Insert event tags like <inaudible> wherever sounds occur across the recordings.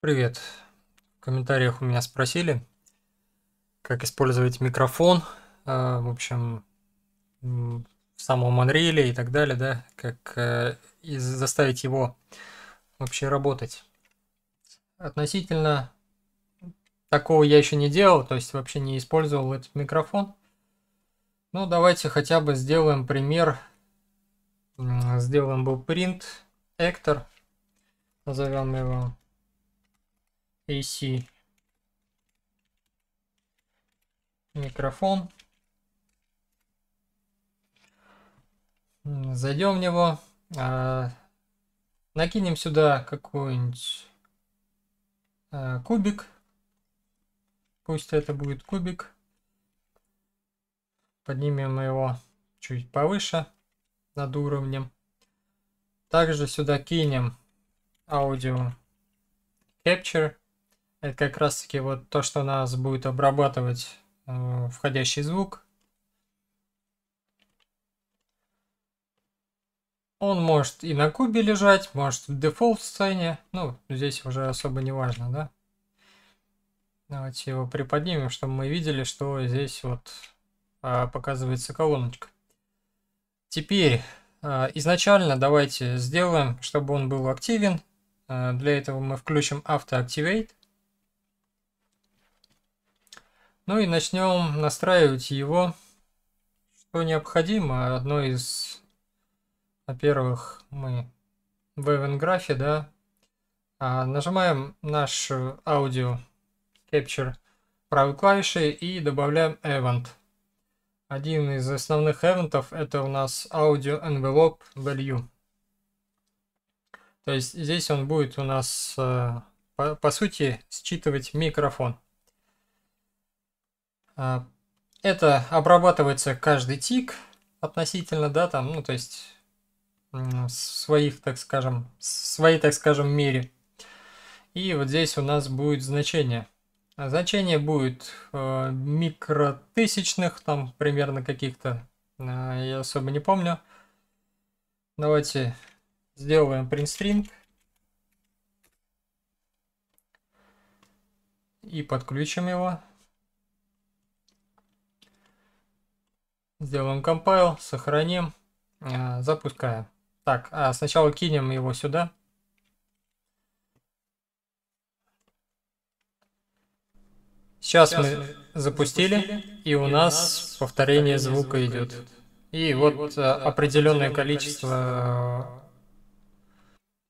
Привет. В комментариях у меня спросили, как использовать микрофон, э, в общем, в самом Unreal и так далее, да, как э, заставить его вообще работать. Относительно такого я еще не делал, то есть вообще не использовал этот микрофон. Ну, давайте хотя бы сделаем пример. Сделаем был print, actor, назовем его. AC. Микрофон. Зайдем в него. А, накинем сюда какой-нибудь а, кубик. Пусть это будет кубик. Поднимем его чуть повыше над уровнем. Также сюда кинем аудио capture это как раз таки вот то, что нас будет обрабатывать э, входящий звук. Он может и на кубе лежать, может в дефолт сцене. Ну, здесь уже особо не важно, да? Давайте его приподнимем, чтобы мы видели, что здесь вот а, показывается колоночка. Теперь а, изначально давайте сделаем, чтобы он был активен. А, для этого мы включим Auto Activate. Ну и начнем настраивать его, что необходимо. Одно из, во-первых, мы в Эвенграфе, да, а нажимаем наш аудио Capture правой клавишей и добавляем Event. Один из основных эвентов это у нас Audio Envelope Value. То есть здесь он будет у нас, э, по, по сути, считывать микрофон. А, это обрабатывается каждый тик относительно, да, там, ну, то есть своих, так скажем, своей, так скажем, мере. И вот здесь у нас будет значение. Значение будет э, микротысячных, там примерно каких-то, э, я особо не помню. Давайте сделаем printString. И подключим его. Сделаем compile, сохраним, а, запускаем. Так, а сначала кинем его сюда. Сейчас, Сейчас мы запустили, запустили, и у и нас повторение звука, звука идет. И, и вот, вот а, определенное количество,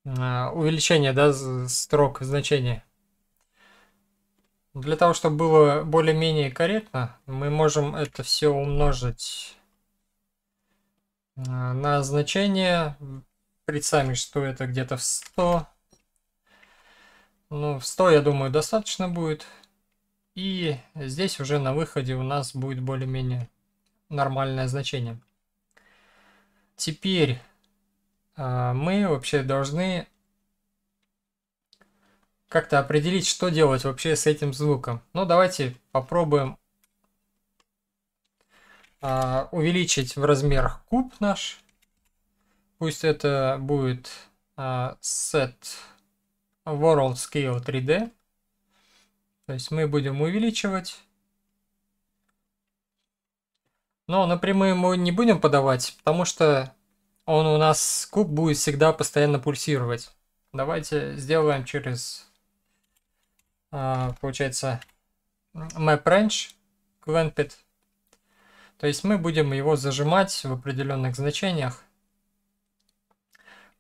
количество... увеличения да, строк значения. Для того, чтобы было более-менее корректно, мы можем это все умножить э, на значение. Представим, что это где-то в 100. Ну, в 100, я думаю, достаточно будет. И здесь уже на выходе у нас будет более-менее нормальное значение. Теперь э, мы вообще должны как-то определить, что делать вообще с этим звуком. Ну, давайте попробуем а, увеличить в размерах куб наш. Пусть это будет а, set world scale 3D. То есть мы будем увеличивать. Но напрямую мы не будем подавать, потому что он у нас куб будет всегда постоянно пульсировать. Давайте сделаем через а, получается, map range quenpit. То есть мы будем его зажимать в определенных значениях.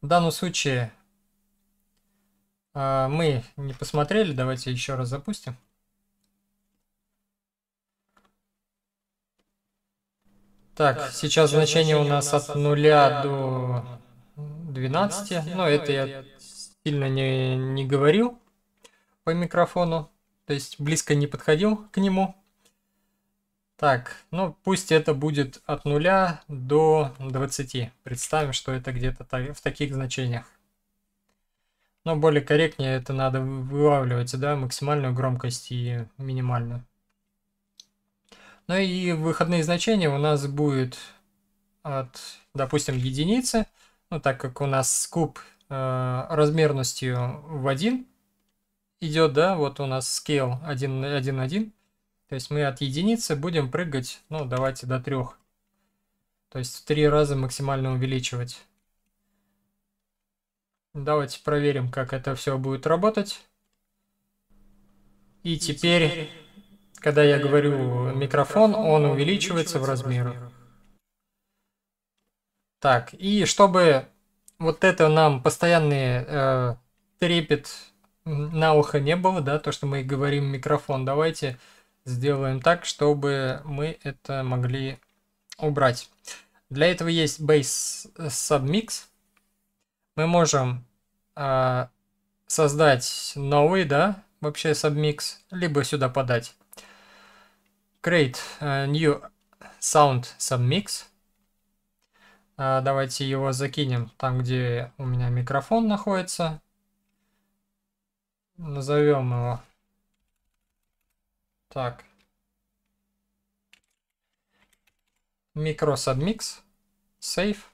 В данном случае а, мы не посмотрели, давайте еще раз запустим. Так, так сейчас, сейчас значение у нас от 0 до 12. 12 но это я сильно не, не говорил по микрофону, то есть близко не подходил к нему. Так, ну пусть это будет от 0 до 20. Представим, что это где-то в таких значениях. Но более корректнее это надо вылавливать, да, максимальную громкость и минимальную. Ну и выходные значения у нас будет от, допустим, единицы, ну так как у нас куб э, размерностью в 1, идет, да, вот у нас scale 1, 1, 1. То есть мы от единицы будем прыгать, ну, давайте до трех. То есть в три раза максимально увеличивать. Давайте проверим, как это все будет работать. И, И теперь, теперь, когда я, я говорю микрофон, микрофон он, увеличивается в размерах. Так, и чтобы вот это нам постоянный э, трепет на ухо не было, да, то, что мы говорим в микрофон. Давайте сделаем так, чтобы мы это могли убрать. Для этого есть Base Submix. Мы можем э, создать новый, да, вообще Submix, либо сюда подать. Create New Sound Submix. А, давайте его закинем там, где у меня микрофон находится. Назовем его. Так. Микросабмикс. Сейф.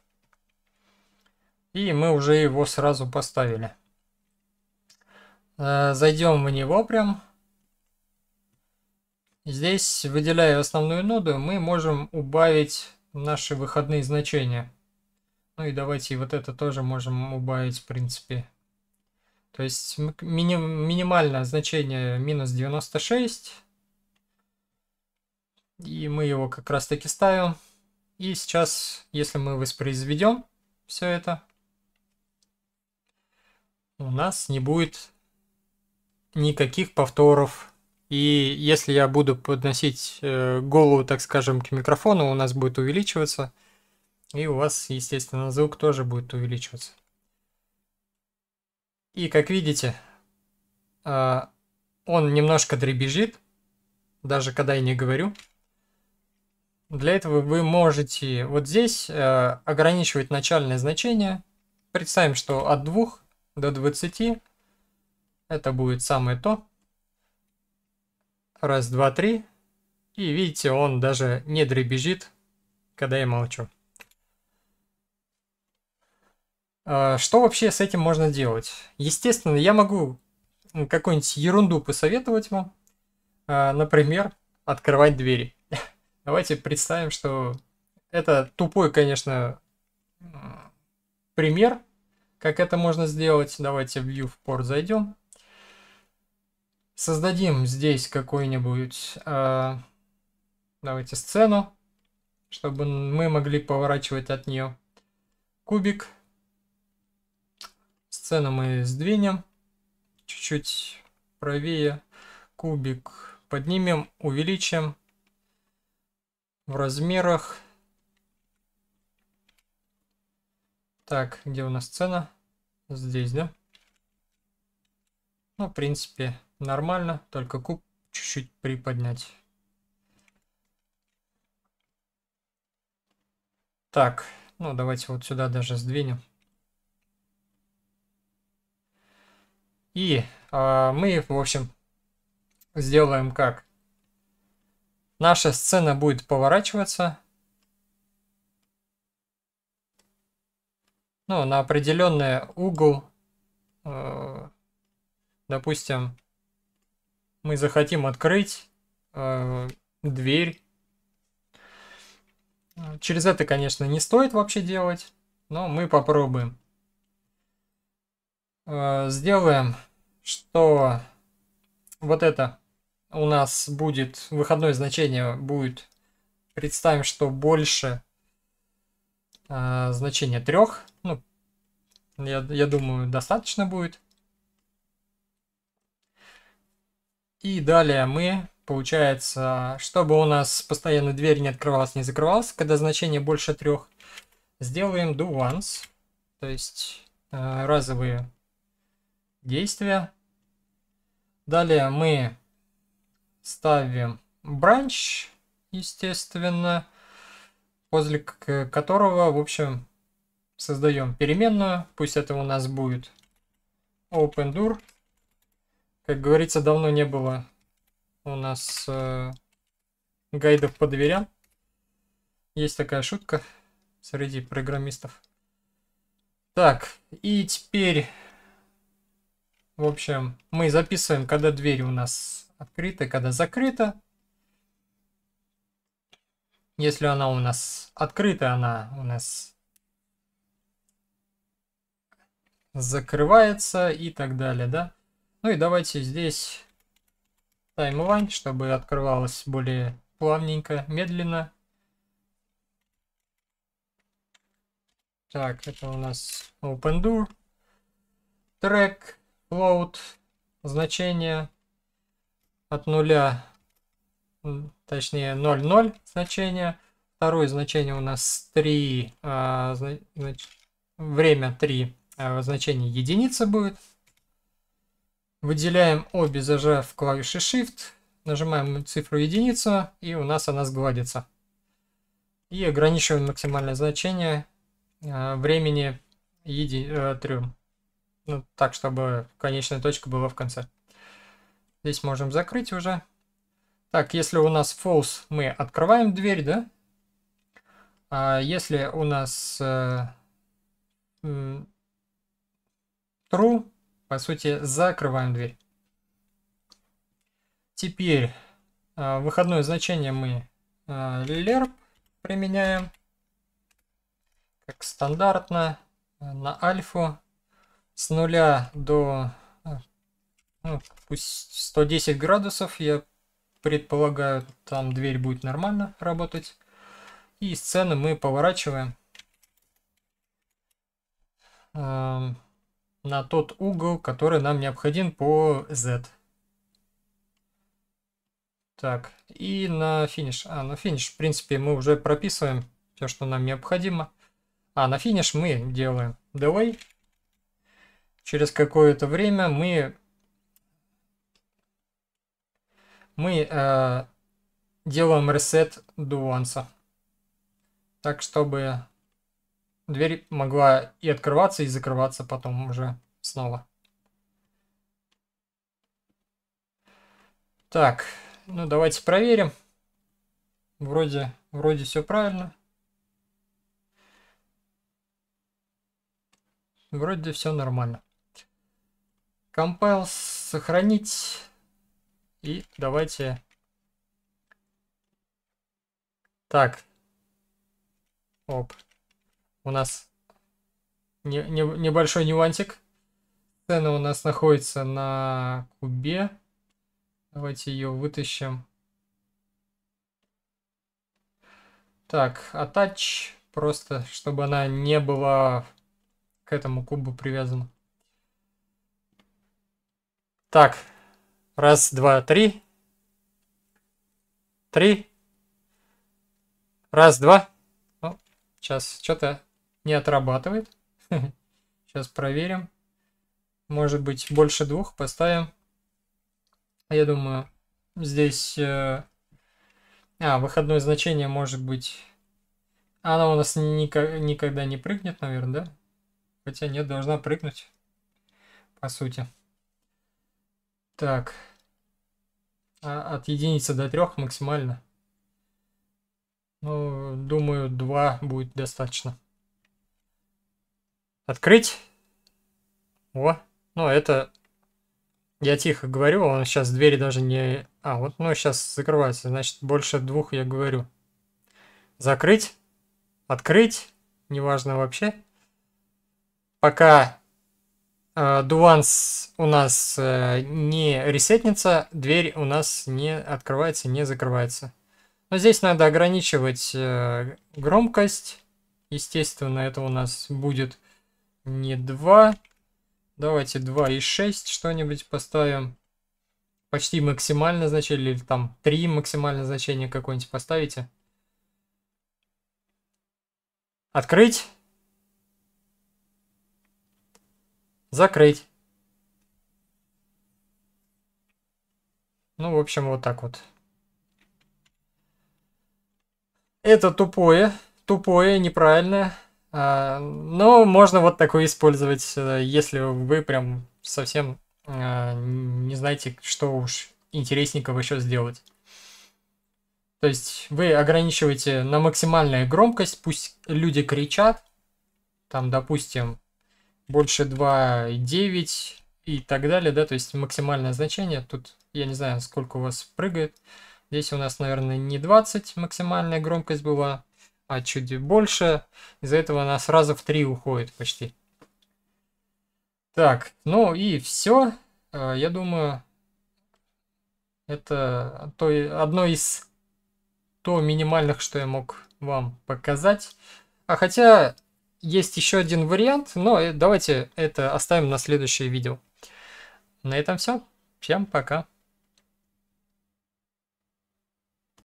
И мы уже его сразу поставили. Э, зайдем в него прям. Здесь, выделяя основную ноду, мы можем убавить наши выходные значения. Ну и давайте вот это тоже можем убавить, в принципе. То есть мини минимальное значение минус 96. И мы его как раз таки ставим. И сейчас, если мы воспроизведем все это, у нас не будет никаких повторов. И если я буду подносить э, голову, так скажем, к микрофону, у нас будет увеличиваться. И у вас, естественно, звук тоже будет увеличиваться. И как видите, а, он немножко дребезжит, даже когда я не говорю. Для этого вы можете вот здесь э, ограничивать начальное значение. Представим, что от 2 до 20 это будет самое то. Раз, два, три. И видите, он даже не дребезжит, когда я молчу. А, что вообще с этим можно делать? Естественно, я могу какую-нибудь ерунду посоветовать вам. А, например, открывать двери. <laughs> Давайте представим, что это тупой, конечно, пример, как это можно сделать. Давайте в порт зайдем. Создадим здесь какую-нибудь, а, давайте, сцену, чтобы мы могли поворачивать от нее кубик. Сцену мы сдвинем чуть-чуть правее. Кубик поднимем, увеличим в размерах. Так, где у нас сцена? Здесь, да? Ну, в принципе, нормально, только куб чуть-чуть приподнять. Так, ну давайте вот сюда даже сдвинем. И э, мы, в общем, сделаем как? Наша сцена будет поворачиваться. Ну, на определенный угол. Э, допустим, мы захотим открыть э, дверь. Через это, конечно, не стоит вообще делать, но мы попробуем э, сделаем, что вот это у нас будет, выходное значение будет, представим, что больше э, значения трех. Ну, я, я думаю, достаточно будет. И далее мы, получается, чтобы у нас постоянно дверь не открывалась, не закрывалась, когда значение больше трех, сделаем do once, то есть э, разовые действия. Далее мы ставим branch, естественно, возле которого, в общем, создаем переменную. Пусть это у нас будет opendur. Как говорится, давно не было у нас э, гайдов по дверям. Есть такая шутка среди программистов. Так, и теперь в общем, мы записываем, когда дверь у нас открыта, когда закрыта. Если она у нас открыта, она у нас закрывается и так далее, да? Ну и давайте здесь таймлайн, чтобы открывалась более плавненько, медленно. Так, это у нас open door, трек, float значение от нуля, точнее 0,0 значение. Второе значение у нас 3, а, знач, время 3, а, значение единица будет. Выделяем обе, зажав клавиши Shift, нажимаем цифру единица, и у нас она сгладится. И ограничиваем максимальное значение а, времени еди, э, ну, так, чтобы конечная точка была в конце. Здесь можем закрыть уже. Так, если у нас false, мы открываем дверь, да? А если у нас э, true, по сути, закрываем дверь. Теперь э, выходное значение мы э, lerp применяем, как стандартно, э, на альфу с нуля до ну, ну пусть 110 градусов, я предполагаю, там дверь будет нормально работать. И сцены мы поворачиваем э, на тот угол, который нам необходим по Z. Так, и на финиш. А, на финиш, в принципе, мы уже прописываем все, что нам необходимо. А, на финиш мы делаем delay через какое-то время мы, мы э, делаем ресет дуанса. Так, чтобы дверь могла и открываться, и закрываться потом уже снова. Так, ну давайте проверим. Вроде, вроде все правильно. Вроде все нормально. Compile, сохранить. И давайте... Так. Оп. У нас не, не, небольшой нюансик. Цена у нас находится на кубе. Давайте ее вытащим. Так, attach а Просто, чтобы она не была к этому кубу привязана. Так, раз, два, три. Три. Раз, два. О, сейчас что-то не отрабатывает. <laughs> Сейчас проверим. Может быть, больше двух поставим. Я думаю, здесь... Э, а, выходное значение может быть... Она у нас никогда не прыгнет, наверное, да? Хотя нет, должна прыгнуть. По сути. Так. А от единицы до трех максимально. Ну, думаю, два будет достаточно. Открыть. О, ну это... Я тихо говорю, он сейчас двери даже не... А, вот, ну, сейчас закрывается, значит, больше двух я говорю. Закрыть, открыть, неважно вообще. Пока а, Дуанс у нас э, не ресетнится, дверь у нас не открывается, не закрывается. Но здесь надо ограничивать э, громкость. Естественно, это у нас будет не 2. Давайте 2 и 6 что-нибудь поставим. Почти максимальное значение, или там 3 максимальное значение какое-нибудь поставите. Открыть. Закрыть. Ну, в общем, вот так вот. Это тупое, тупое, неправильное. А, но можно вот такое использовать, э, если вы прям совсем а, не знаете, что уж интересненького еще сделать. То есть вы ограничиваете на максимальную громкость, пусть люди кричат, там, допустим, больше 2,9 и так далее, да, то есть максимальное значение. Тут я не знаю, сколько у вас прыгает. Здесь у нас, наверное, не 20 максимальная громкость была, а чуть больше. Из-за этого она сразу в 3 уходит почти. Так, ну и все. Э, я думаю, это то, одно из то минимальных, что я мог вам показать. А хотя есть еще один вариант, но э, давайте это оставим на следующее видео. На этом все. Всем пока.